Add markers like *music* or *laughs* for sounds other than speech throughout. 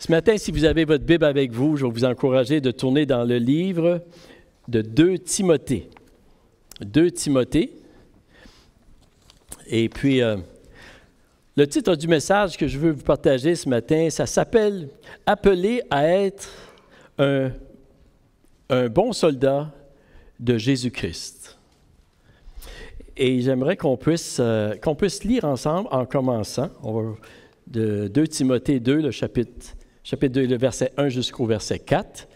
Ce matin, si vous avez votre Bible avec vous, je vais vous encourager de tourner dans le livre de 2 Timothée. 2 Timothée. Et puis, euh, le titre du message que je veux vous partager ce matin, ça s'appelle Appeler à être un, bon soldat de Jésus-Christ. Et j'aimerais qu'on puisse, euh, qu'on puisse lire ensemble en commençant. On va de 2 Timothée 2, le chapitre chapitre 2, le verset 1 jusqu'au verset 4.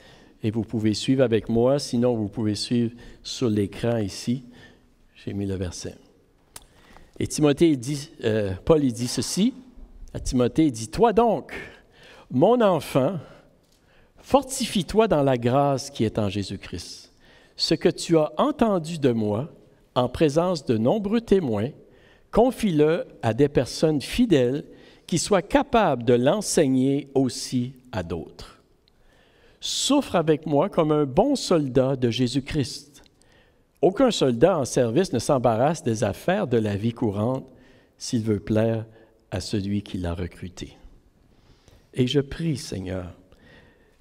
Et vous pouvez suivre avec moi, sinon vous pouvez suivre sur l'écran ici. J'ai mis le verset. Et Timothée dit, euh, Paul il dit ceci à Timothée, il dit, Toi donc, mon enfant, fortifie-toi dans la grâce qui est en Jésus-Christ. Ce que tu as entendu de moi, en présence de nombreux témoins, confie-le à des personnes fidèles soit soit capable de l'enseigner aussi à d'autres. Souffre avec moi comme un bon soldat de Jésus-Christ. Aucun soldat en service ne s'embarrasse des affaires de la vie courante s'il veut plaire à celui qui l'a recruté. Et je prie, Seigneur,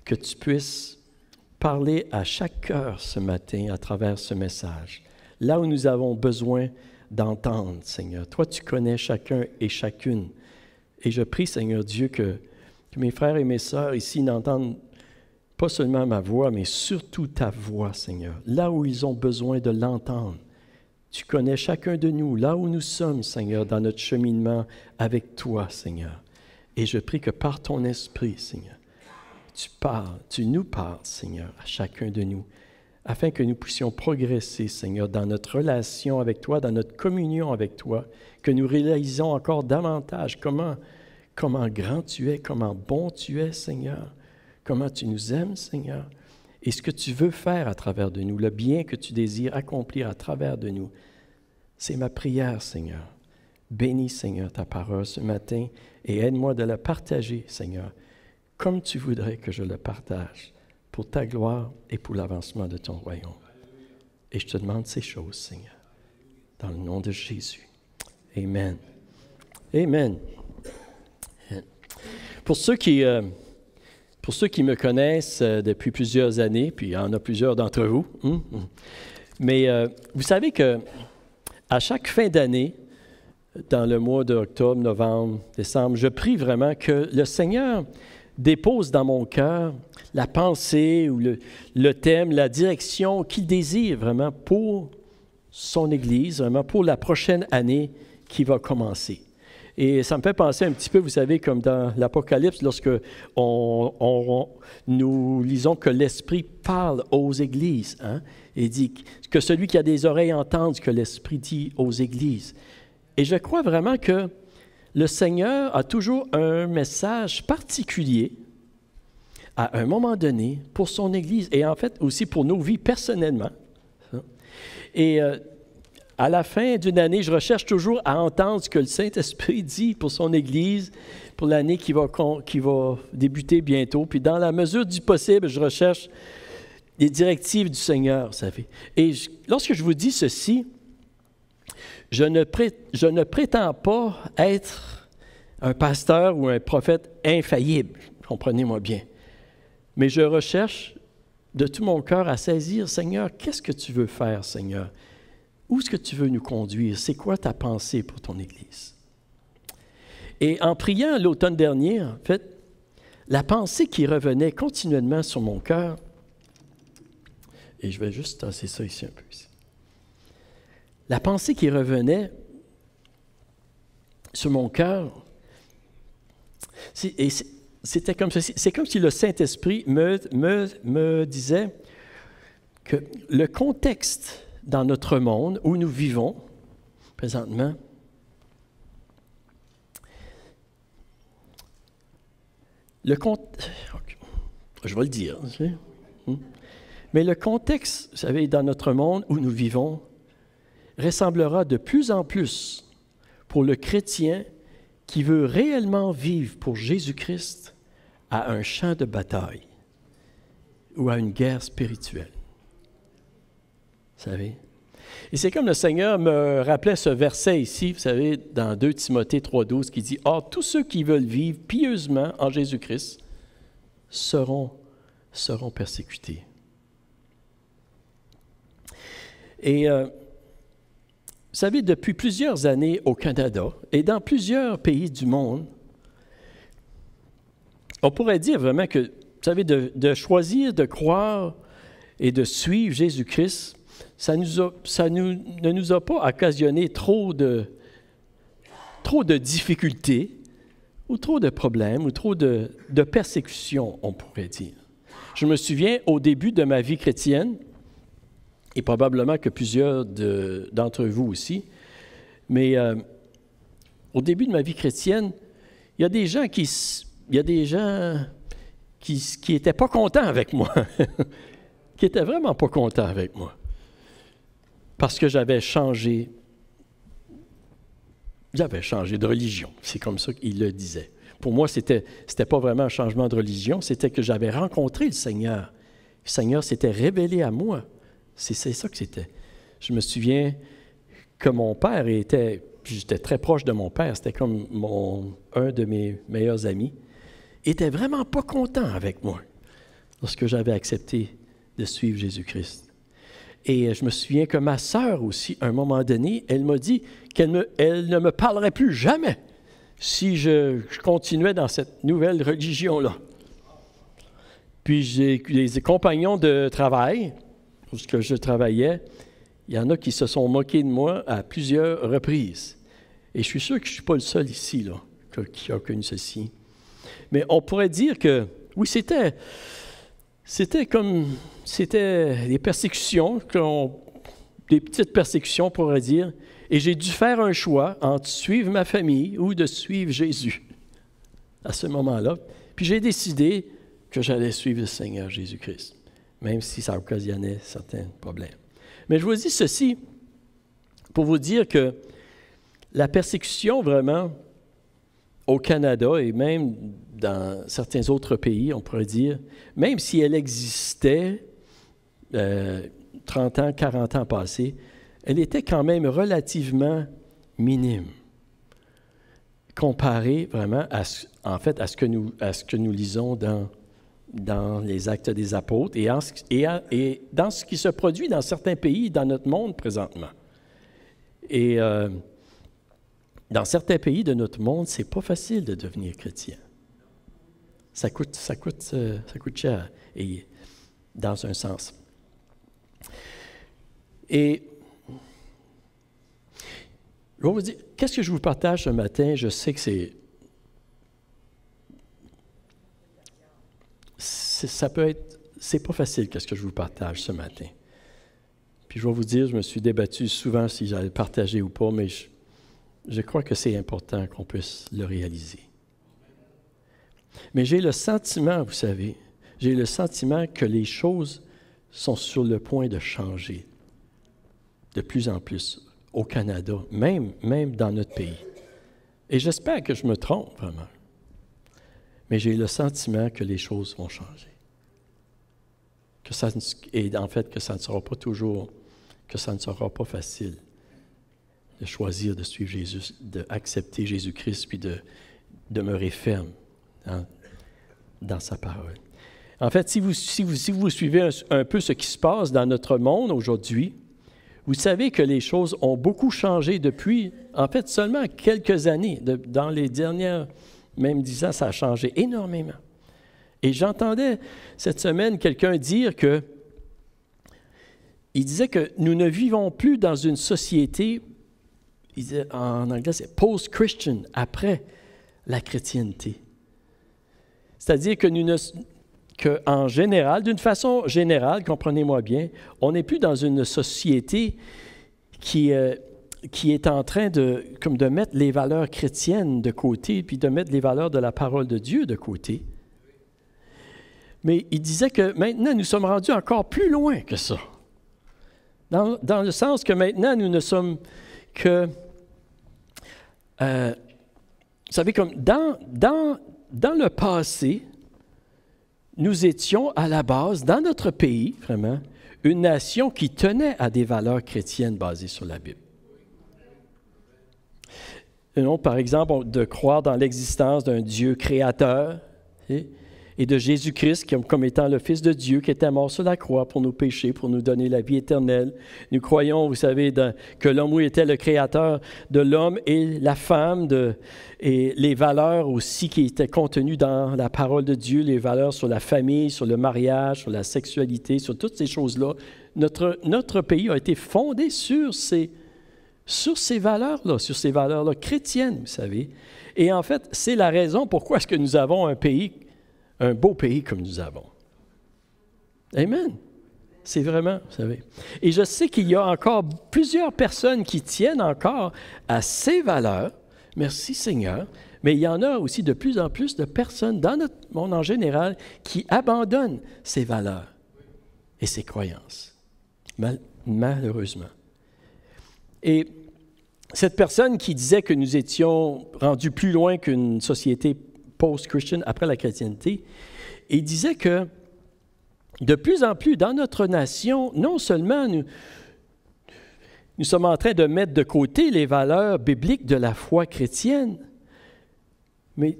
que tu puisses parler à chaque cœur ce matin à travers ce message, là où nous avons besoin d'entendre, Seigneur. Toi, tu connais chacun et chacune et je prie, Seigneur Dieu, que, mes frères et mes sœurs ici n'entendent pas seulement ma voix, mais surtout ta voix, Seigneur, là où ils ont besoin de l'entendre. Tu connais chacun de nous, là où nous sommes, Seigneur, dans notre cheminement avec toi, Seigneur. Et je prie que par ton esprit, Seigneur, tu parles, tu nous parles, Seigneur, à chacun de nous afin que nous puissions progresser, Seigneur, dans notre relation avec toi, dans notre communion avec toi, que nous réalisons encore davantage comment, comment grand tu es, comment bon tu es, Seigneur, comment tu nous aimes, Seigneur, et ce que tu veux faire à travers de nous, le bien que tu désires accomplir à travers de nous. C'est ma prière, Seigneur. Bénis, Seigneur, ta parole ce matin et aide-moi de la partager, Seigneur, comme tu voudrais que je le partage pour ta gloire et pour l'avancement de ton royaume. Et je te demande ces choses, Seigneur, dans le nom de Jésus. Amen. Amen. Pour ceux qui, euh, pour ceux qui me connaissent euh, depuis plusieurs années, puis il y en a plusieurs d'entre vous, hein, hein. mais euh, vous savez que à chaque fin d'année, dans le mois d'octobre, novembre, décembre, je prie vraiment que le Seigneur dépose dans mon cœur la pensée ou le, le thème, la direction qu'il désire vraiment pour son Église, vraiment pour la prochaine année qui va commencer. Et ça me fait penser un petit peu, vous savez, comme dans l'Apocalypse, lorsque nous lisons que l'Esprit parle aux églises, hein, et dit que celui qui a des oreilles entende ce que l'Esprit dit aux églises. Et je crois vraiment que le Seigneur a toujours un message particulier à un moment donné pour son Église et en fait aussi pour nos vies personnellement. Et euh, à la fin d'une année, je recherche toujours à entendre ce que le Saint-Esprit *laughs* dit pour son Église, pour l'année qui va, qui va débuter bientôt. Puis dans la mesure du possible, je recherche les directives du Seigneur, vous savez. Et lorsque je vous dis ceci, je ne, prétends pas être un pasteur ou un prophète infaillible, comprenez-moi bien, mais je recherche de tout mon cœur à saisir, Seigneur, qu'est-ce que tu veux faire, Seigneur? Où est-ce que tu veux nous conduire? C'est quoi ta pensée pour ton Église? Et en priant l'automne dernier, en fait, la pensée qui revenait continuellement sur mon cœur, et je vais juste tasser ça ici un peu la pensée qui revenait sur mon cœur, c'était comme C'est comme si le Saint-Esprit me, disait que le contexte dans notre monde où nous vivons présentement, le je vais le dire, hmm. mais le contexte, vous savez, dans notre monde où nous vivons, ressemblera de plus en plus pour le chrétien qui veut réellement vivre pour Jésus-Christ à un champ de bataille ou à une guerre spirituelle. Vous savez? Et c'est comme le Seigneur me rappelait ce verset ici, vous savez, dans 2 Timothée 3.12, qui dit, Or, tous ceux qui veulent vivre pieusement en Jésus-Christ seront, seront persécutés. Et euh, vous savez, depuis plusieurs années au Canada et dans plusieurs pays du monde, on pourrait dire vraiment que, vous savez, de, choisir de croire et de suivre Jésus-Christ, ça, nous ça ne nous a pas occasionné trop de, trop de difficultés ou trop de problèmes ou trop de, de persécutions, on pourrait dire. Je me souviens, au début de ma vie chrétienne, et probablement que plusieurs d'entre vous aussi. Mais euh, au début de ma vie chrétienne, il y a des gens qui, il des gens qui n'étaient pas contents avec moi, *laughs* qui n'étaient vraiment pas contents avec moi, parce que j'avais changé, j'avais changé de religion. C'est comme ça qu'il le disait. Pour moi, c'était c'était pas vraiment un changement de religion, c'était que j'avais rencontré le Seigneur. Le Seigneur s'était révélé à moi. C'est ça que c'était. Je me souviens que mon père était, j'étais très proche de mon père, c'était comme mon, un de mes meilleurs amis, était vraiment pas content avec moi lorsque j'avais accepté de suivre Jésus-Christ. Et je me souviens que ma sœur aussi, à un moment donné, elle m'a dit qu'elle ne me parlerait plus jamais si je, continuais dans cette nouvelle religion-là. Puis j'ai des compagnons de travail que je travaillais, il y en a qui se sont moqués de moi à plusieurs reprises. Et je suis sûr que je ne suis pas le seul ici là, qui a connu ceci. Mais on pourrait dire que, oui, c'était, c'était comme, c'était des persécutions, des petites persécutions, on pourrait dire. Et j'ai dû faire un choix entre suivre ma famille ou de suivre Jésus à ce moment-là. Puis j'ai décidé que j'allais suivre le Seigneur Jésus-Christ même si ça occasionnait certains problèmes. Mais je vous dis ceci pour vous dire que la persécution vraiment au Canada et même dans certains autres pays, on pourrait dire, même si elle existait 30 euh, ans, 40 ans passés, elle était quand même relativement minime comparée vraiment à, en fait, à ce que nous, à ce que nous lisons dans dans les actes des apôtres et, dans ce qui se produit dans certains pays, dans notre monde présentement. Et euh, dans certains pays de notre monde, c'est pas facile de devenir chrétien. Ça coûte, ça coûte, euh, ça coûte cher, et, dans un sens. Et qu'est-ce que je vous partage ce matin? Je sais que c'est ça peut être, c'est pas facile qu'est-ce que je vous partage ce matin. Puis je vais vous dire, je me suis débattu souvent si j'allais partager ou pas, mais je, crois que c'est important qu'on puisse le réaliser. Mais j'ai le sentiment, vous savez, j'ai le sentiment que les choses sont sur le point de changer de plus en plus au Canada, même, même dans notre pays. Et j'espère que je me trompe vraiment mais j'ai le sentiment que les choses vont changer. Que ça, et en fait, que ça ne sera pas toujours, que ça ne sera pas facile de choisir de suivre Jésus, d'accepter Jésus-Christ, puis de demeurer ferme hein, dans, sa parole. En fait, si vous, si vous, suivez un, peu ce qui se passe dans notre monde aujourd'hui, vous savez que les choses ont beaucoup changé depuis, en fait, seulement quelques années, dans les dernières même dix ans, ça a changé énormément. Et j'entendais cette semaine quelqu'un dire que, il disait que nous ne vivons plus dans une société, il disait, en anglais c'est post-Christian, après la chrétienté. C'est-à-dire que nous ne, que en général, d'une façon générale, comprenez-moi bien, on n'est plus dans une société qui qui est en train de, comme de mettre les valeurs chrétiennes de côté, puis de mettre les valeurs de la parole de Dieu de côté. Mais il disait que maintenant, nous sommes rendus encore plus loin que ça. Dans, le sens que maintenant, nous ne sommes que... Euh, vous savez, comme dans, dans, dans le passé, nous étions à la base, dans notre pays, vraiment, une nation qui tenait à des valeurs chrétiennes basées sur la Bible par exemple, de croire dans l'existence d'un Dieu créateur eh, et, de Jésus-Christ comme, comme étant le Fils de Dieu qui était mort sur la croix pour nos péchés, pour nous donner la vie éternelle. Nous croyons, vous savez, que l'homme était le créateur de l'homme et la femme, et les valeurs aussi qui étaient contenues dans la parole de Dieu, les valeurs sur la famille, sur le mariage, sur la sexualité, sur toutes ces choses-là. Notre, notre pays a été fondé sur ces sur ces valeurs-là, sur ces valeurs-là chrétiennes, vous savez. Et en fait, c'est la raison pourquoi est-ce que nous avons un pays, un beau pays comme nous avons. Amen. C'est vraiment, vous savez. Et je sais qu'il y a encore plusieurs personnes qui tiennent encore à ces valeurs. Merci Seigneur. Mais il y en a aussi de plus en plus de personnes dans notre monde en général qui abandonnent ces valeurs et ces croyances. malheureusement. Et cette personne qui disait que nous étions rendus plus loin qu'une société post chrétienne après la chrétienté, il disait que de plus en plus dans notre nation, non seulement nous, nous sommes en train de mettre de côté les valeurs bibliques de la foi chrétienne, mais,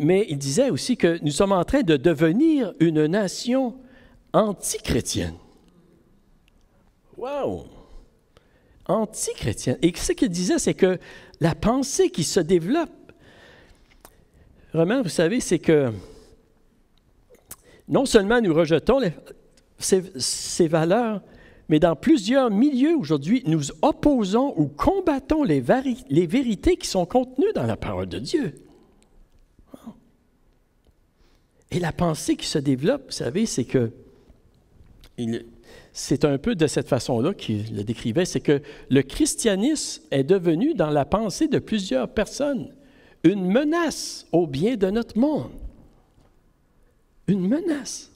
il disait aussi que nous sommes en train de devenir une nation anti-chrétienne. Wow! antichrétienne. Et ce qu'il disait, c'est que la pensée qui se développe, vraiment, vous savez, c'est que non seulement nous rejetons ces, valeurs, mais dans plusieurs milieux aujourd'hui, nous opposons ou combattons les, vérités qui sont contenues dans la parole de Dieu. Et la pensée qui se développe, vous savez, c'est que c'est un peu de cette façon-là qu'il le décrivait, c'est que le christianisme est devenu, dans la pensée de plusieurs personnes, une menace au bien de notre monde. Une menace.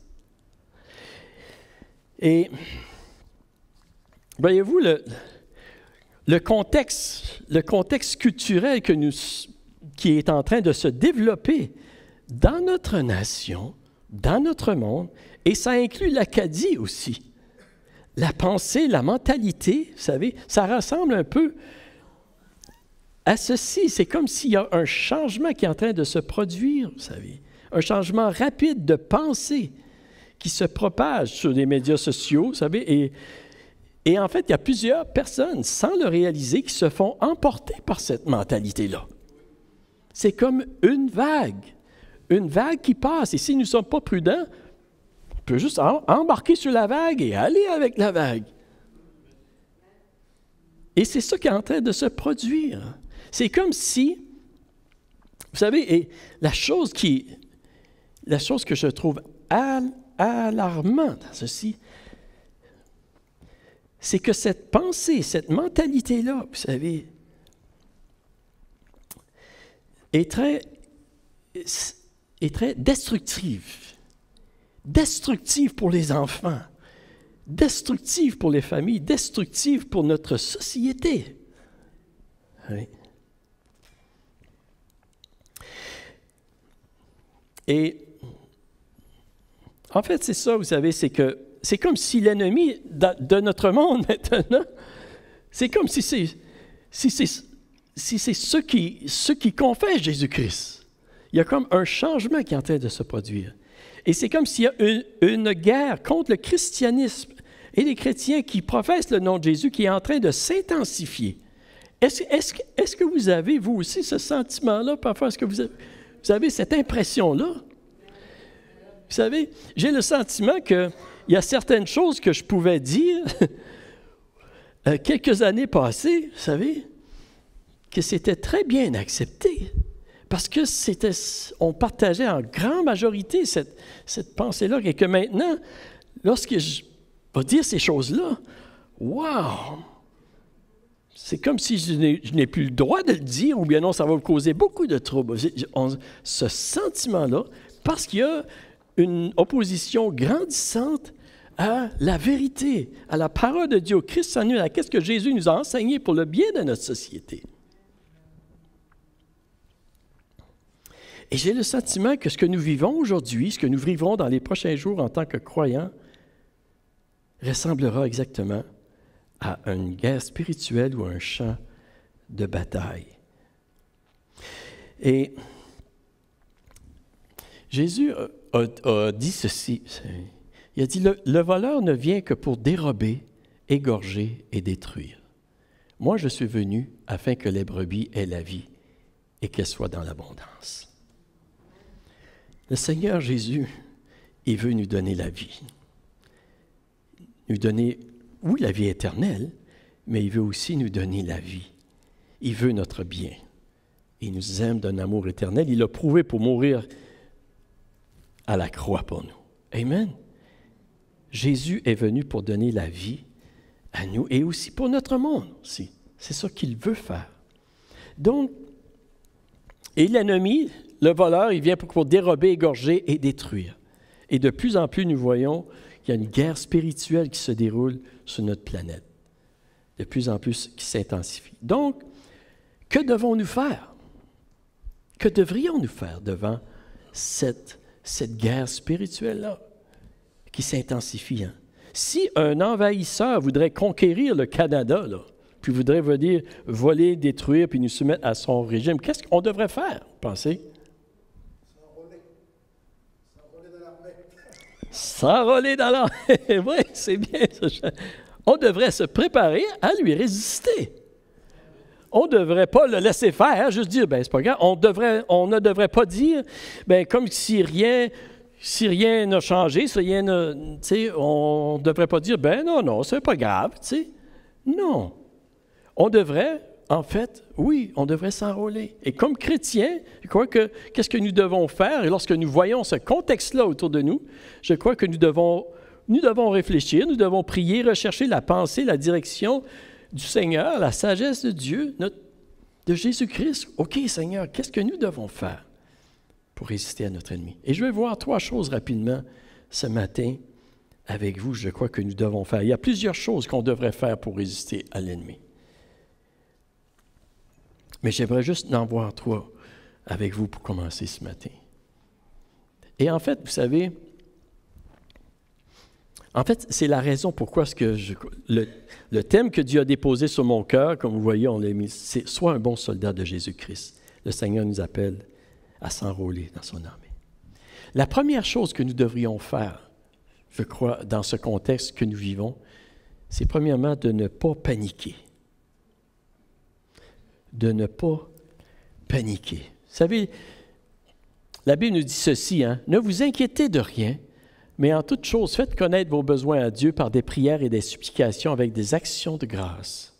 Et voyez-vous, le, contexte, le contexte culturel qui est en train de se développer dans notre nation, dans notre monde, et ça inclut l'Acadie aussi la pensée, la mentalité, vous savez, ça ressemble un peu à ceci. C'est comme s'il y a un changement qui est en train de se produire, vous savez, un changement rapide de pensée qui se propage sur les médias sociaux, vous savez, et, et en fait, il y a plusieurs personnes, sans le réaliser, qui se font emporter par cette mentalité-là. C'est comme une vague, une vague qui passe, et si nous ne sommes pas prudents, peut juste embarquer sur la vague et aller avec la vague. Et c'est ça qui est en train de se produire. C'est comme si, vous savez, et la chose qui, la chose que je trouve alarmante dans ceci, c'est que cette pensée, cette mentalité-là, vous savez, est très, est très destructive destructive pour les enfants, destructive pour les familles, destructive pour notre société. Et en fait, c'est ça, vous savez, c'est que c'est comme si l'ennemi de, notre monde *laughs* maintenant, c'est comme si c'est si si c'est ceux qui ceux qui confessent Jésus-Christ. Il y a comme un changement qui est en train de se produire. Et c'est comme s'il y a une, guerre contre le christianisme et les chrétiens qui professent le nom de Jésus qui est en train de s'intensifier. Est-ce que vous avez, vous aussi, ce sentiment-là, parfois, est-ce que vous avez, vous avez cette impression-là? Vous savez, j'ai le sentiment qu'il y a certaines choses que je pouvais dire *laughs* euh, quelques années passées, vous savez, que c'était très bien accepté parce que c'était, on partageait en grande majorité cette, pensée-là, et que maintenant, lorsque je vais dire ces choses-là, waouh, c'est comme si je n'ai plus le droit de le dire, ou bien non, ça va me causer beaucoup de troubles. ce sentiment-là, parce qu'il y a une opposition grandissante à la vérité, à la parole de Dieu, au Christ en nous, à ce que Jésus nous a enseigné pour le bien de notre société. Et j'ai le sentiment que ce que nous vivons aujourd'hui, ce que nous vivrons dans les prochains jours en tant que croyants, ressemblera exactement à une guerre spirituelle ou à un champ de bataille. Et Jésus a, dit ceci. Il a dit, le, le voleur ne vient que pour dérober, égorger et détruire. Moi, je suis venu afin que les brebis aient la vie et qu'elles soient dans l'abondance. Le Seigneur Jésus, il veut nous donner la vie. Nous donner, oui, la vie éternelle, mais il veut aussi nous donner la vie. Il veut notre bien. Il nous aime d'un amour éternel. Il l'a prouvé pour mourir à la croix pour nous. Amen. Jésus est venu pour donner la vie à nous et aussi pour notre monde C'est ça qu'il veut faire. Donc, et l'ennemi, le voleur, il vient pour dérober, égorger et détruire. Et de plus en plus, nous voyons qu'il y a une guerre spirituelle qui se déroule sur notre planète, de plus en plus qui s'intensifie. Donc, que devons-nous faire? Que devrions-nous faire devant cette, cette guerre spirituelle-là qui s'intensifie? Hein? Si un envahisseur voudrait conquérir le Canada, puis voudrait venir voler, détruire, puis nous soumettre à son régime, qu'est-ce qu'on devrait faire, pensez? S'enrôler dans la... *laughs* oui, c'est bien. On devrait se préparer à lui résister. On ne devrait pas le laisser faire, hein, juste dire, ben c'est pas grave. On, devrait, on ne devrait pas dire, ben comme si rien, si rien n'a changé, si rien n'a, on ne devrait pas dire, ben non, non, c'est pas grave, tu Non. On devrait en fait, oui, on devrait s'enrôler. Et comme chrétien, je crois que qu'est-ce que nous devons faire? Et lorsque nous voyons ce contexte-là autour de nous, je crois que nous devons, nous devons réfléchir, nous devons prier, rechercher la pensée, la direction du Seigneur, la sagesse de Dieu, de Jésus-Christ. OK, Seigneur, qu'est-ce que nous devons faire pour résister à notre ennemi? Et je vais voir trois choses rapidement ce matin avec vous, je crois que nous devons faire. Il y a plusieurs choses qu'on devrait faire pour résister à l'ennemi. Mais j'aimerais juste en voir trois avec vous pour commencer ce matin. Et en fait, vous savez, en fait, c'est la raison pourquoi ce que le, thème que Dieu a déposé sur mon cœur, comme vous voyez, on l'a mis, c'est soit un bon soldat de Jésus-Christ. Le Seigneur nous appelle à s'enrôler dans son armée. La première chose que nous devrions faire, je crois, dans ce contexte que nous vivons, c'est premièrement de ne pas paniquer de ne pas paniquer. Vous savez, la Bible nous dit ceci, hein, ne vous inquiétez de rien, mais en toute chose, faites connaître vos besoins à Dieu par des prières et des supplications avec des actions de grâce.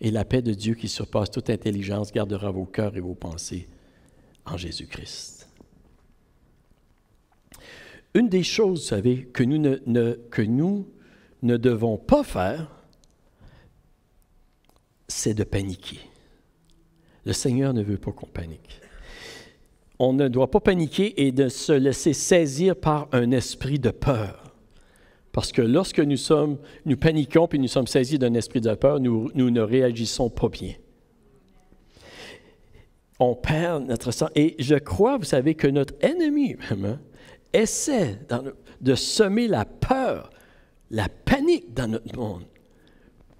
Et la paix de Dieu qui surpasse toute intelligence gardera vos cœurs et vos pensées en Jésus-Christ. Une des choses, vous savez, que nous ne, que nous ne devons pas faire, c'est de paniquer. Le Seigneur ne veut pas qu'on panique. On ne doit pas paniquer et de se laisser saisir par un esprit de peur. Parce que lorsque nous, sommes, nous paniquons puis nous sommes saisis d'un esprit de peur, nous, nous, ne réagissons pas bien. On perd notre sang. Et je crois, vous savez, que notre ennemi hein, essaie de semer la peur, la panique dans notre monde,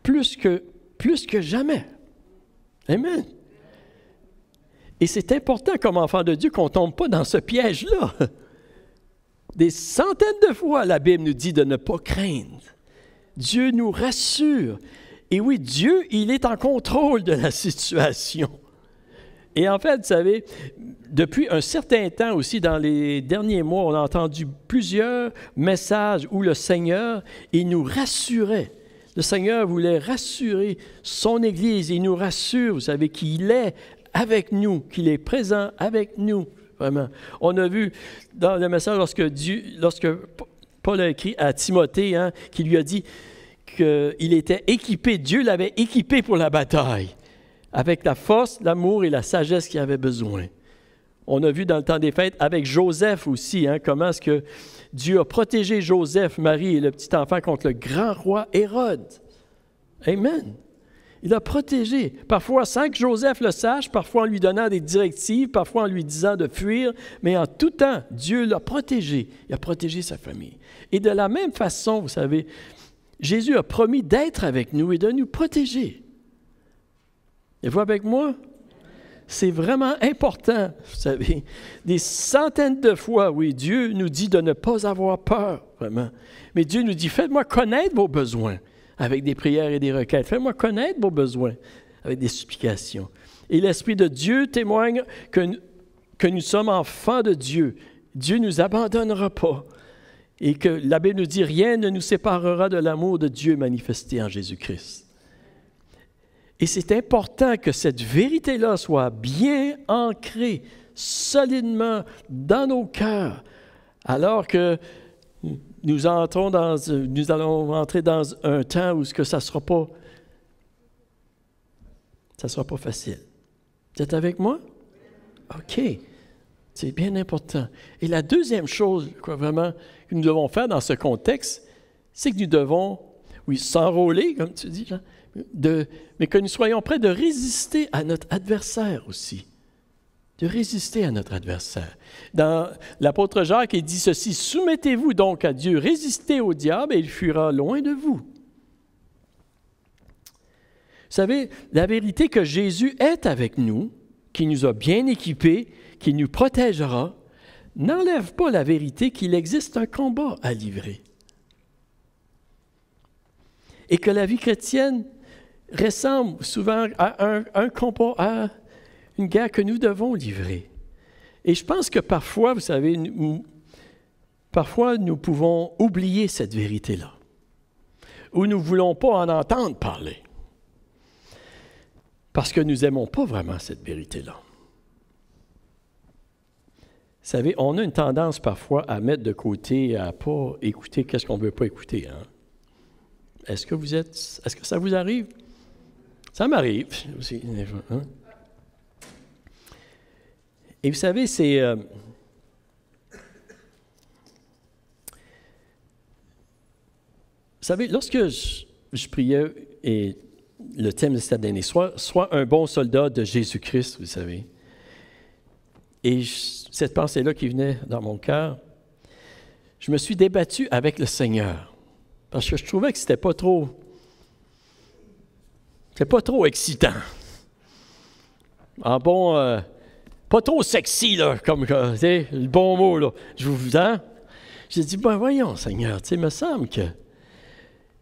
plus que, plus que jamais. Amen. Et c'est important comme enfant de Dieu qu'on ne tombe pas dans ce piège-là. *laughs* Des centaines de fois, la Bible nous dit de ne pas craindre. Dieu nous rassure. Et oui, Dieu, il est en contrôle de la *laughs* situation. Et en fait, vous savez, depuis un certain temps aussi, dans les derniers mois, on a entendu plusieurs messages où le Seigneur, il nous rassurait. Le Seigneur voulait rassurer son Église. Il nous rassure, vous savez, qu'il est avec nous, qu'il est présent avec nous, vraiment. On a vu dans le message lorsque, Dieu, lorsque Paul a écrit à Timothée, hein, qui lui a dit qu'il était équipé, Dieu l'avait équipé pour la bataille, avec la force, l'amour et la sagesse qu'il avait besoin. On a vu dans le temps des fêtes avec Joseph aussi, hein, comment est-ce que Dieu a protégé Joseph, Marie et le petit enfant contre le grand roi Hérode. Amen. Il a protégé, parfois sans que Joseph le sache, parfois en lui donnant des directives, parfois en lui disant de fuir, mais en tout temps, Dieu l'a protégé. Il a protégé sa famille. Et de la même façon, vous savez, Jésus a promis d'être avec nous et de nous protéger. Et vous avec moi? C'est vraiment important, vous savez. Des centaines de fois, oui, Dieu nous dit de ne pas avoir peur, vraiment. Mais Dieu nous dit, faites-moi connaître vos besoins avec des prières et des requêtes. Fais-moi connaître vos besoins avec des supplications. Et l'Esprit de Dieu témoigne que, que nous sommes enfants de Dieu. Dieu ne nous abandonnera pas. Et que l'abbé nous dit, rien ne nous séparera de l'amour de Dieu manifesté en Jésus-Christ. Et c'est important que cette vérité-là soit bien ancrée solidement dans nos cœurs, alors que nous, entrons dans, nous allons entrer dans un temps où ce que ça ne sera pas ça pas facile. Vous êtes avec moi? OK. C'est bien important. Et la deuxième chose, vraiment, que nous devons faire dans ce contexte, c'est que nous devons, oui, s'enrôler, comme tu dis, de, mais que nous soyons prêts de résister à notre adversaire aussi de résister à notre adversaire. Dans l'apôtre Jacques, il dit ceci, Soumettez-vous donc à Dieu, résistez au diable et il fuira loin de vous. Vous savez, la vérité que Jésus est avec nous, qui nous a bien équipés, qui nous protégera, n'enlève pas la vérité qu'il existe un combat à livrer. Et que la vie chrétienne ressemble souvent à un, un combat à une guerre que nous devons livrer. Et je pense que parfois, vous savez, parfois nous pouvons oublier cette vérité-là, ou nous ne voulons pas en entendre parler, parce que nous n'aimons pas vraiment cette vérité-là. Vous savez, on a une tendance parfois à mettre de côté, à pas écouter qu'est-ce qu'on ne veut pas écouter. Hein? Est-ce que vous êtes, est-ce que ça vous arrive Ça m'arrive aussi. Et vous savez, c'est... Euh, vous savez, lorsque je, priais, et le thème de cette année, soit, un bon soldat de Jésus-Christ, vous savez, et cette pensée-là qui venait dans mon cœur, je me suis débattu avec le Seigneur. Parce que je trouvais que c'était pas trop. C'était pas trop excitant. En bon euh, pas trop sexy, là, comme euh, le bon mot, là. Je vous dis, hein? J'ai dit, ben voyons, Seigneur, tu il me semble que.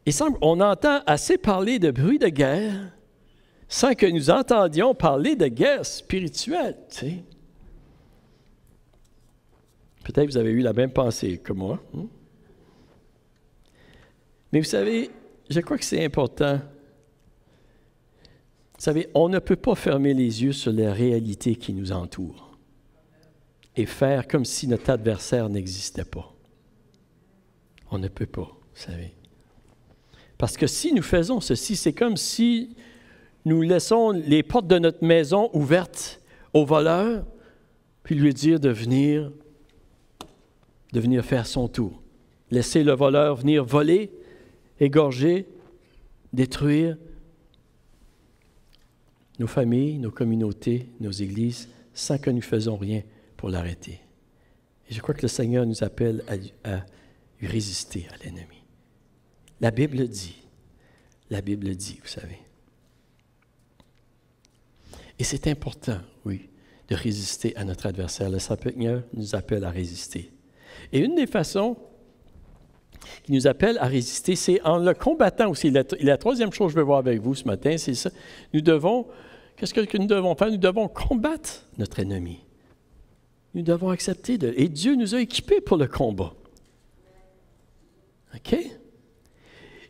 Il semble on entend assez parler de bruit de guerre sans que nous entendions parler de guerre spirituelle, tu Peut-être que vous avez eu la même pensée que moi. Hein? Mais vous savez, je crois que c'est important vous savez, on ne peut pas fermer les yeux sur les réalités qui nous entourent et faire comme si notre adversaire n'existait pas. On ne peut pas, vous savez. Parce que si nous faisons ceci, c'est comme si nous laissons les portes de notre maison ouvertes au voleur, puis lui dire de venir, de venir faire son tour. Laisser le voleur venir voler, égorger, détruire, nos familles, nos communautés, nos églises, sans que nous faisons rien pour l'arrêter. Et je crois que le Seigneur nous appelle à, résister à l'ennemi. La Bible dit, la Bible dit, vous savez. Et c'est important, oui, de résister à notre adversaire. Le Seigneur nous appelle à résister. Et une des façons qui nous appelle à résister, c'est en le combattant aussi. La, la troisième chose que je veux voir avec vous ce matin, c'est ça. Nous devons Qu'est-ce que nous devons faire? Nous devons combattre notre ennemi. Nous devons accepter de... Et Dieu nous a équipés pour le combat. OK?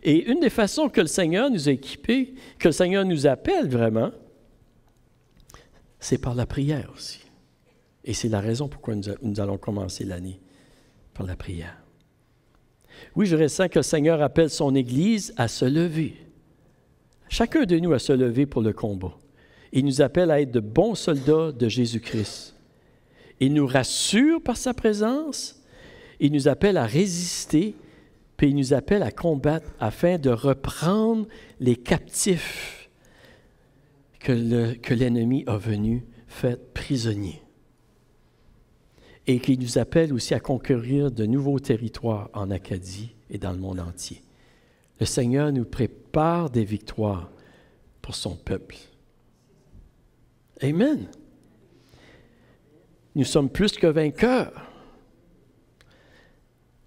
Et une des façons que le Seigneur nous a équipés, que le Seigneur nous appelle vraiment, c'est par la prière aussi. Et c'est la raison pourquoi nous, nous allons commencer l'année, par la prière. Oui, je ressens que le Seigneur appelle son Église à se lever. Chacun de nous à se lever pour le combat. Il nous appelle à être de bons soldats de Jésus-Christ. Il nous rassure par sa présence. Il nous appelle à résister. Puis il nous appelle à combattre afin de reprendre les captifs que, l'ennemi a venu faire prisonniers. Et qu'il nous appelle aussi à conquérir de nouveaux territoires en Acadie et dans le monde entier. Le Seigneur nous prépare des victoires pour son peuple. Amen. Nous sommes plus que vainqueurs.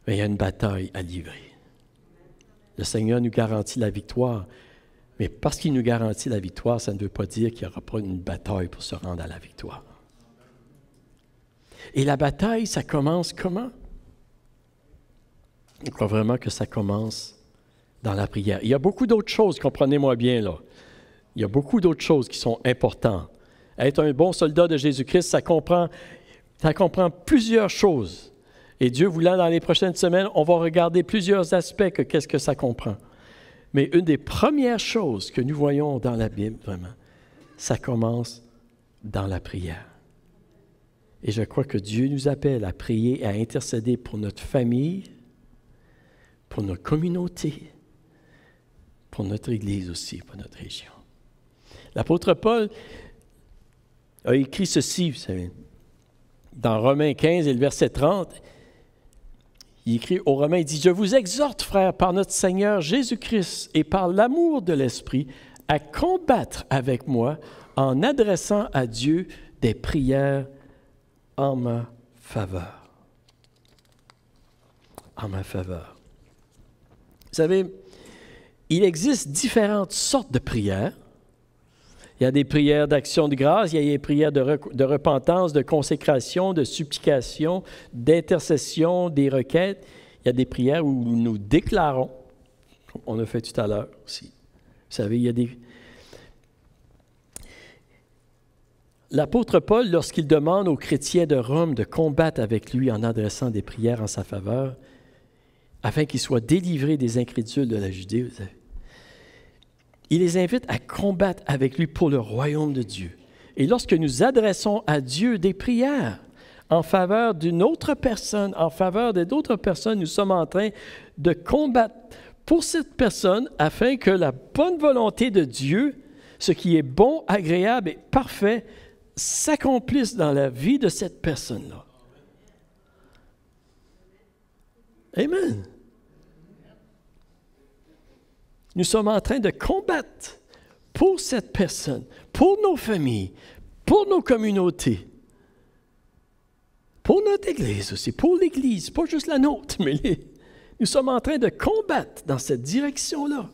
Mais il y a une bataille à livrer. Le Seigneur nous garantit la victoire. Mais parce qu'il nous garantit la victoire, ça ne veut pas dire qu'il n'y aura pas une bataille pour se rendre à la victoire. Et la bataille, ça commence comment? Je crois vraiment que ça commence dans la prière. Il y a beaucoup d'autres choses, comprenez-moi bien là. Il y a beaucoup d'autres choses qui sont importantes. Être un bon soldat de Jésus-Christ, ça comprend, ça comprend plusieurs choses. Et Dieu voulant, dans les prochaines semaines, on va regarder plusieurs aspects que qu'est-ce que ça comprend. Mais une des premières choses que nous voyons dans la Bible, vraiment, ça commence dans la prière. Et je crois que Dieu nous appelle à prier, et à intercéder pour notre famille, pour notre communauté, pour notre Église aussi, pour notre région. L'apôtre Paul a écrit ceci, vous savez, dans Romains 15 et le verset 30. Il écrit aux Romains, il dit, Je vous exhorte, frères, par notre Seigneur Jésus-Christ et par l'amour de l'Esprit, à combattre avec moi en adressant à Dieu des prières en ma faveur. En ma faveur. Vous savez, il existe différentes sortes de prières il y a des prières d'action de grâce, il y a des prières de, repentance, de consécration, de supplication, d'intercession, des requêtes. Il y a des prières où nous déclarons, on a fait tout à l'heure aussi. Vous savez, il y a des... L'apôtre Paul, lorsqu'il demande aux chrétiens de Rome de combattre avec lui en adressant des prières en sa faveur, afin qu'il soit délivré des incrédules de la Judée, vous savez, il les invite à combattre avec lui pour le royaume de Dieu. Et lorsque nous adressons à Dieu des prières en faveur d'une autre personne, en faveur d'autres personnes, nous sommes en train de combattre pour cette personne afin que la bonne volonté de Dieu, ce qui est bon, agréable et parfait, s'accomplisse dans la vie de cette personne-là. Amen nous sommes en train de combattre pour cette personne, pour nos familles, pour nos communautés, pour notre Église aussi, pour l'Église, pas juste la nôtre, *laughs* mais nous sommes en train de combattre dans cette direction-là,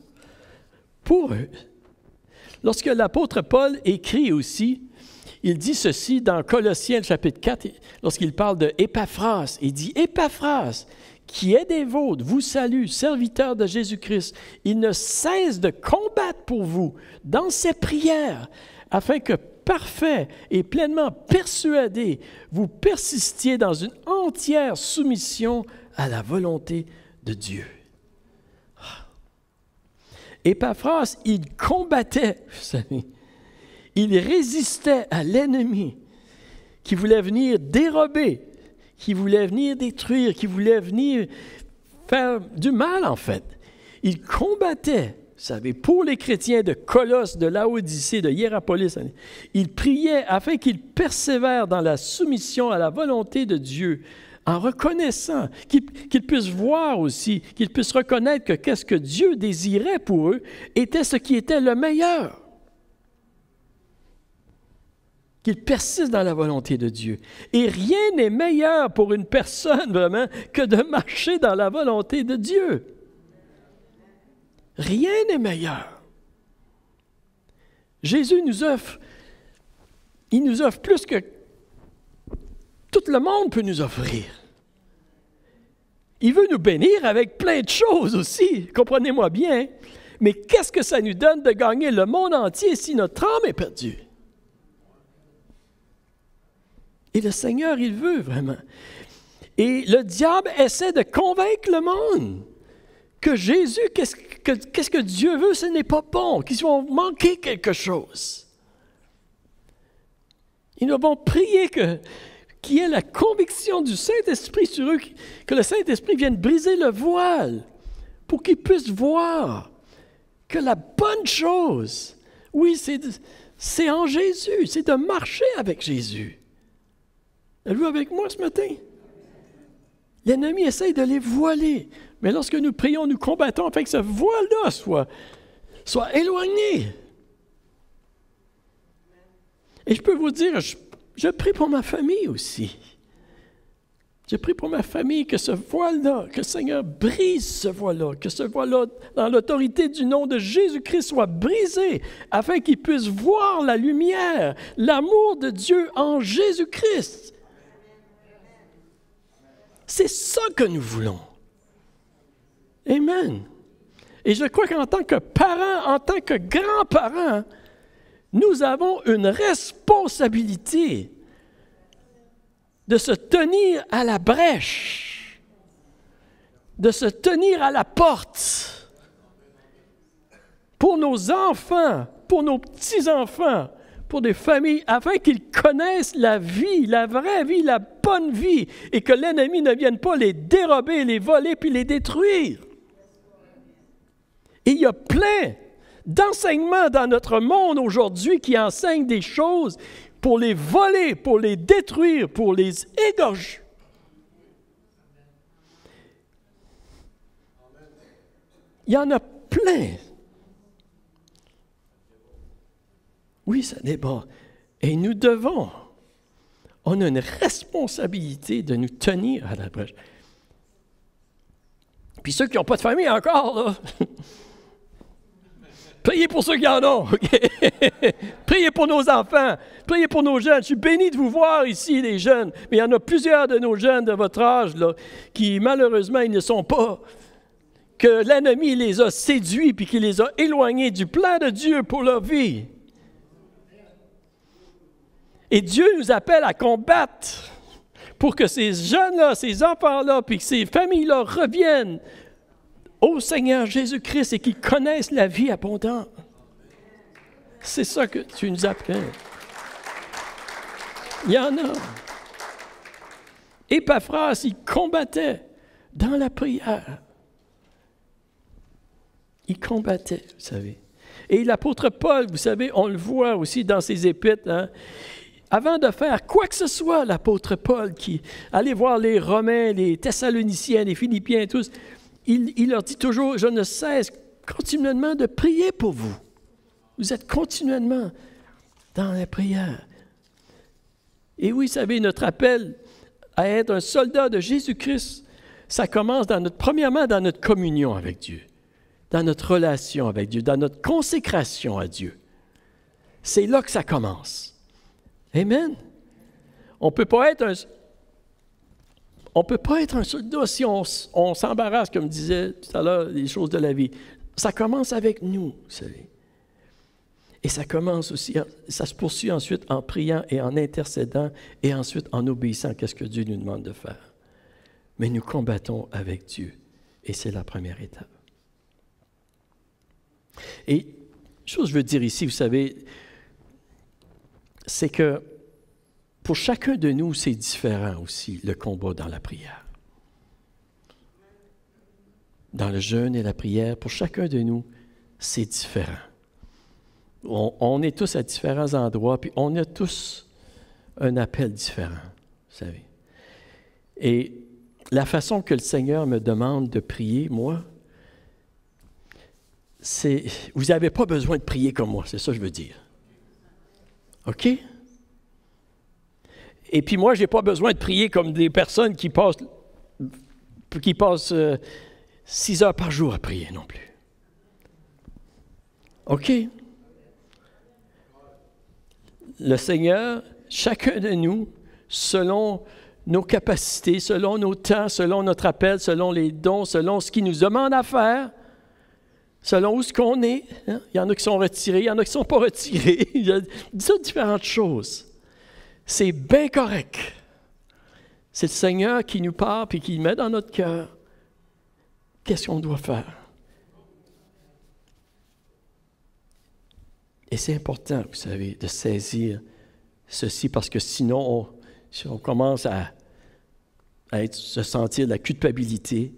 pour eux. Lorsque l'apôtre Paul écrit aussi, il dit ceci dans Colossiens chapitre 4, lorsqu'il parle de Épaphras, il dit épaphrase » qui est des vôtres, vous salue, serviteur de Jésus-Christ. Il ne cesse de combattre pour vous dans ses prières, afin que parfait et pleinement persuadé, vous persistiez dans une entière soumission à la volonté de Dieu. Et ah. par Épaphras, il combattait, vous savez, il résistait à l'ennemi qui voulait venir dérober qui voulait venir détruire, qui voulait venir faire du mal, en fait. Il combattait, vous savez, pour les chrétiens de Colosse, de Laodicée, de Hierapolis. Il priait afin qu'ils persévèrent dans la soumission à la volonté de Dieu, en reconnaissant, qu'ils puissent voir aussi, qu'ils puissent reconnaître que qu'est-ce que Dieu désirait pour eux était ce qui était le meilleur qu'il persiste dans la volonté de Dieu. Et rien n'est meilleur pour une personne vraiment que de marcher dans la volonté de Dieu. Rien n'est meilleur. Jésus nous offre, il nous offre plus que tout le monde peut nous offrir. Il veut nous bénir avec plein de choses aussi, comprenez-moi bien. Mais qu'est-ce que ça nous donne de gagner le monde entier si notre âme est perdue? Et le Seigneur, il veut vraiment. Et le diable essaie de convaincre le monde que Jésus, qu'est-ce que, Dieu veut, ce n'est pas bon, qu'ils vont manquer quelque chose. Ils nous vont prier que, qu'il y ait la conviction du Saint-Esprit sur eux, que le Saint-Esprit vienne briser le voile pour qu'ils puissent voir que la bonne chose, oui, c'est en Jésus, c'est de marcher avec Jésus. Êtes-vous avec moi ce matin? L'ennemi essaye de les voiler. Mais lorsque nous prions, nous combattons afin que ce voile-là soit, soit éloigné. Et je peux vous dire, je, je prie pour ma famille aussi. Je prie pour ma famille que ce voile-là, que le Seigneur brise ce voile-là, que ce voile-là, dans l'autorité du nom de Jésus-Christ, soit brisé, afin qu'ils puissent voir la lumière, l'amour de Dieu en Jésus-Christ. C'est ça que nous voulons. Amen. Et je crois qu'en tant que parents, en tant que grands-parents, nous avons une responsabilité de se tenir à la brèche, de se tenir à la porte pour nos enfants, pour nos petits-enfants, pour des familles afin qu'ils connaissent la vie, la vraie vie, la bonne vie, et que l'ennemi ne vienne pas les dérober, les voler, puis les détruire. Et il y a plein d'enseignements dans notre monde aujourd'hui qui enseignent des choses pour les voler, pour les détruire, pour les égorger. Il y en a plein. Oui, ça déborde. Et nous devons, on a une responsabilité de nous tenir à la brèche. Puis ceux qui n'ont pas de famille encore, *laughs* priez pour ceux qui en ont. *laughs* priez pour nos enfants, priez pour nos jeunes. Je suis béni de vous voir ici, les jeunes, mais il y en a plusieurs de nos jeunes de votre âge là, qui, malheureusement, ils ne sont pas que l'ennemi les a séduits puis qu'il les a éloignés du plan de Dieu pour leur vie. Et Dieu nous appelle à combattre pour que ces jeunes-là, ces enfants-là, puis que ces familles-là reviennent au Seigneur Jésus-Christ et qu'ils connaissent la vie abondante. C'est ça que tu nous appelles. Il y en a. Épaphras, il combattait dans la prière. Il combattait, vous savez. Et l'apôtre Paul, vous savez, on le voit aussi dans ses épîtres, hein. Avant de faire quoi que ce soit, l'apôtre Paul, qui allait voir les Romains, les Thessaloniciens, les Philippiens, tous, il, leur dit toujours, je ne cesse continuellement de prier pour vous. Vous êtes continuellement dans la prière. Et oui, vous savez, notre appel à être un soldat de Jésus-Christ, ça commence dans notre, premièrement dans notre communion avec Dieu, dans notre relation avec Dieu, dans notre consécration à Dieu. C'est là que ça commence. Amen. On ne peut pas être un... On peut pas être un soldat si on, s'embarrasse, comme disait tout à l'heure, les choses de la vie. Ça commence avec nous, vous savez. Et ça commence aussi, ça se poursuit ensuite en priant et en intercédant et ensuite en obéissant à ce que Dieu nous demande de faire. Mais nous combattons avec Dieu et c'est la première étape. Et chose que je veux dire ici, vous savez, c'est que pour chacun de nous, c'est différent aussi, le combat dans la prière. Dans le jeûne et la prière, pour chacun de nous, c'est différent. On, est tous à différents endroits, puis on a tous un appel différent, vous savez. Et la façon que le Seigneur me demande de prier, moi, c'est... Vous n'avez pas besoin de prier comme moi, c'est ça que je veux dire. OK? Et puis moi, je n'ai pas besoin de prier comme des personnes qui passent, qui passent euh, six heures par jour à prier non plus. OK? Le Seigneur, chacun de nous, selon nos capacités, selon nos temps, selon notre appel, selon les dons, selon ce qu'il nous demande à faire, selon où ce qu'on est. Hein. Il y en a qui sont retirés, il y en a qui ne sont pas retirés. *laughs* il y a différentes choses. C'est bien correct. C'est le Seigneur qui nous parle et qui met dans notre cœur qu'est-ce qu'on doit faire. Et c'est important, vous savez, de saisir ceci parce que sinon, si on commence à, se sentir de la culpabilité,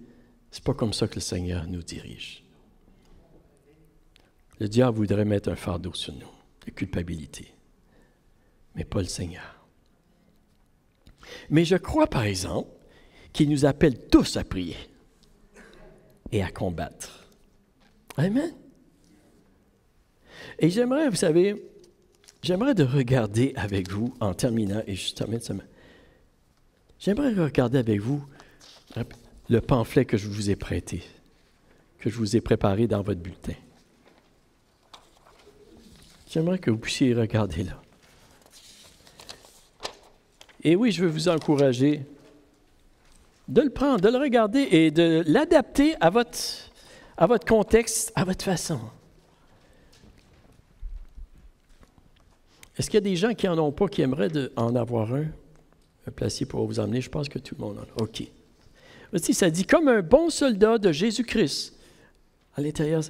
c'est pas comme ça que le Seigneur nous dirige. Le diable voudrait mettre un fardeau sur nous, de culpabilité, mais pas le Seigneur. Mais je crois, par exemple, qu'il nous appelle tous à prier et à combattre. Amen. Et j'aimerais, vous savez, j'aimerais de regarder avec vous, en terminant, et je j'aimerais regarder avec vous le pamphlet que je vous ai prêté, que je vous ai préparé dans votre bulletin. J'aimerais que vous puissiez regarder là. Et oui, je veux vous encourager de le prendre, de le regarder et de l'adapter à votre, à votre contexte, à votre façon. Est-ce qu'il y a des gens qui n'en ont pas, qui aimeraient en avoir un? Un placier pour vous emmener. Je pense que tout le monde en a. OK. aussi ça dit comme un bon soldat de Jésus-Christ. À l'intérieur,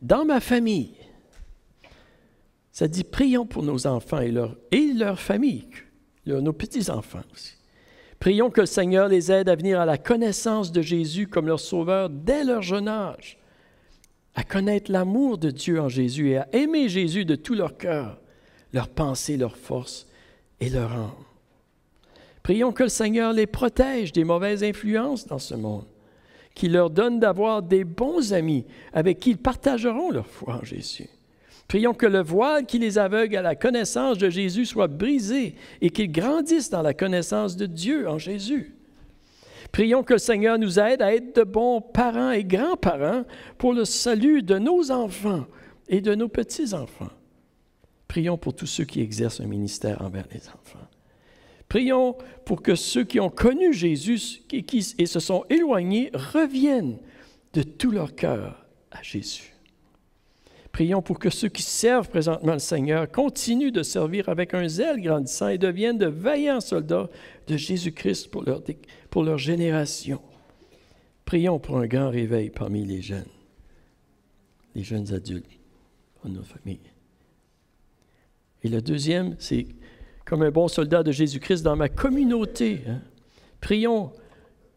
dans ma famille, ça dit, prions pour nos enfants et leur, et famille, nos petits-enfants aussi. Prions que le Seigneur les aide à venir à la connaissance de Jésus comme leur Sauveur dès leur jeune âge, à connaître l'amour de Dieu en Jésus et à aimer Jésus de tout leur cœur, leur pensée, leur force et leur âme. Prions que le Seigneur les protège des mauvaises influences dans ce monde, qu'il leur donne d'avoir des bons amis avec qui ils partageront leur foi en Jésus. Prions que le voile qui les aveugle à la connaissance de Jésus soit brisé et qu'ils grandissent dans la connaissance de Dieu en Jésus. Prions que le Seigneur nous aide à être de bons parents et grands-parents pour le salut de nos enfants et de nos petits-enfants. Prions pour tous ceux qui exercent un ministère envers les enfants. Prions pour que ceux qui ont connu Jésus et, qui, et se sont éloignés reviennent de tout leur cœur à Jésus. Prions pour que ceux qui servent présentement le Seigneur continuent de servir avec un zèle grandissant et deviennent de vaillants soldats de Jésus-Christ pour leur, pour leur génération. Prions pour un grand réveil parmi les jeunes, les jeunes adultes, dans nos familles. Et le deuxième, c'est comme un bon soldat de Jésus-Christ dans ma communauté. Hein. Prions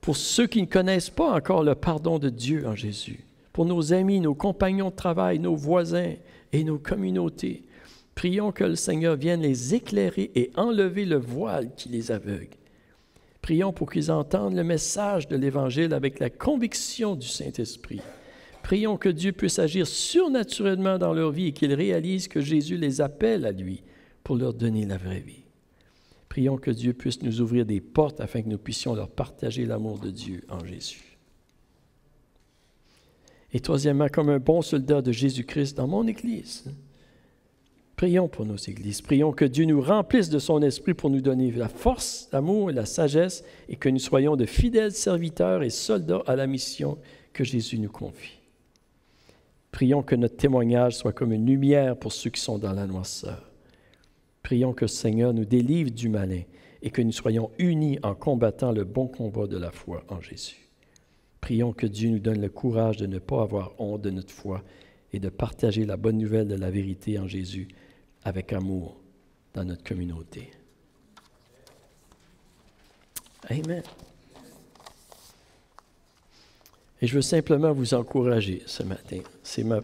pour ceux qui ne connaissent pas encore le pardon de Dieu en Jésus pour nos amis, nos compagnons de travail, nos voisins et nos communautés. Prions que le Seigneur vienne les éclairer et enlever le voile qui les aveugle. Prions pour qu'ils entendent le message de l'Évangile avec la conviction du Saint-Esprit. Prions que Dieu puisse agir surnaturellement dans leur vie et qu'ils réalisent que Jésus les appelle à lui pour leur donner la vraie vie. Prions que Dieu puisse nous ouvrir des portes afin que nous puissions leur partager l'amour de Dieu en Jésus. Et troisièmement, comme un bon soldat de Jésus-Christ dans mon Église. Prions pour nos églises. Prions que Dieu nous remplisse de son esprit pour nous donner la force, l'amour et la sagesse et que nous soyons de fidèles serviteurs et soldats à la mission que Jésus nous confie. Prions que notre témoignage soit comme une lumière pour ceux qui sont dans la noirceur. Prions que le Seigneur nous délivre du malin et que nous soyons unis en combattant le bon combat de la foi en Jésus. Prions que Dieu nous donne le courage de ne pas avoir honte de notre foi et de partager la bonne nouvelle de la vérité en Jésus avec amour dans notre communauté. Amen. Et je veux simplement vous encourager ce matin. C'est ma,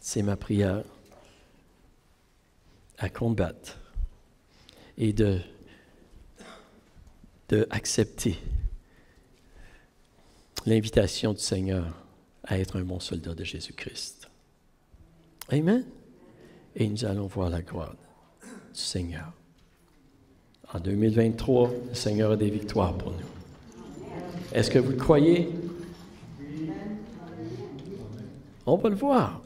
c'est ma prière à combattre et de, de accepter l'invitation du Seigneur à être un bon soldat de Jésus-Christ. Amen. Et nous allons voir la gloire du Seigneur. En 2023, le Seigneur a des victoires pour nous. Est-ce que vous le croyez? On va le voir.